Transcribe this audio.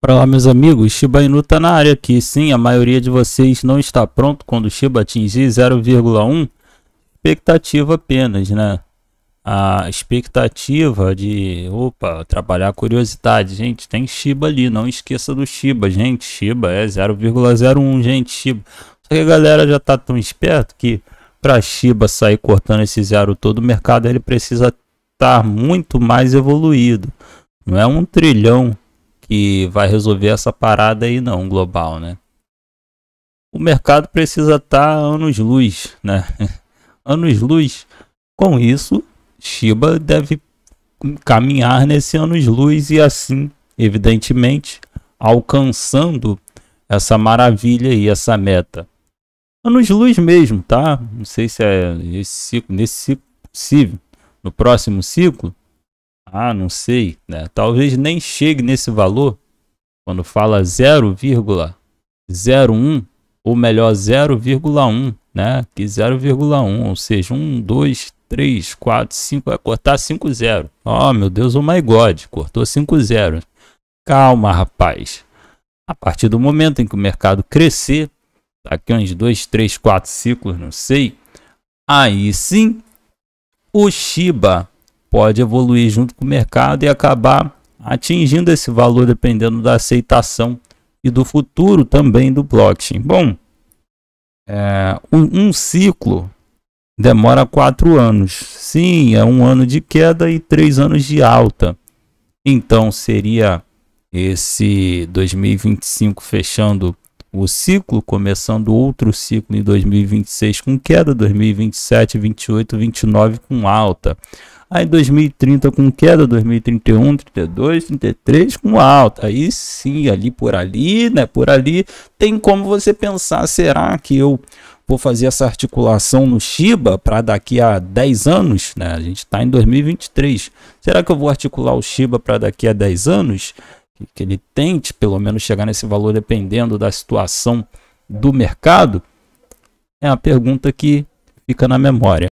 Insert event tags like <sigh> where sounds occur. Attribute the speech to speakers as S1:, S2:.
S1: Para lá, meus amigos, Shiba Inu está na área aqui. Sim, a maioria de vocês não está pronto quando o Shiba atingir 0,1. Expectativa apenas, né? A expectativa de, opa, trabalhar a curiosidade. Gente, tem Shiba ali, não esqueça do Shiba, gente. Shiba é 0,01, gente, Shiba. Só que a galera já tá tão esperto que para Shiba sair cortando esse zero todo, o mercado ele precisa estar tá muito mais evoluído. Não é um trilhão que vai resolver essa parada aí não, global, né? O mercado precisa estar tá anos-luz, né? <laughs> anos-luz. Com isso, Shiba deve caminhar nesse anos-luz e assim, evidentemente, alcançando essa maravilha e essa meta. Anos-luz mesmo, tá? Não sei se é esse ciclo, nesse ciclo possível. No próximo ciclo, ah, não sei, né? Talvez nem chegue nesse valor quando fala 0,01 ou melhor 0,1, né? Que 0,1, ou seja, 1 2 3 4 5 vai cortar 5 0. Oh, meu Deus, oh my god, cortou 5 0. Calma, rapaz. A partir do momento em que o mercado crescer, daqui uns 2, 3, 4 ciclos, não sei, aí sim o Shiba pode evoluir junto com o mercado e acabar atingindo esse valor dependendo da aceitação e do futuro também do blockchain. Bom, é, um, um ciclo demora quatro anos. Sim, é um ano de queda e três anos de alta. Então seria esse 2025 fechando o ciclo, começando outro ciclo em 2026 com queda, 2027, 28, 29 com alta. Aí 2030 com queda, 2031, 32, 33 com alta. Aí sim, ali por ali, né? Por ali tem como você pensar, será que eu vou fazer essa articulação no Shiba para daqui a 10 anos, né? A gente está em 2023. Será que eu vou articular o Shiba para daqui a 10 anos? que, que ele tente pelo menos chegar nesse valor dependendo da situação do mercado, é uma pergunta que fica na memória.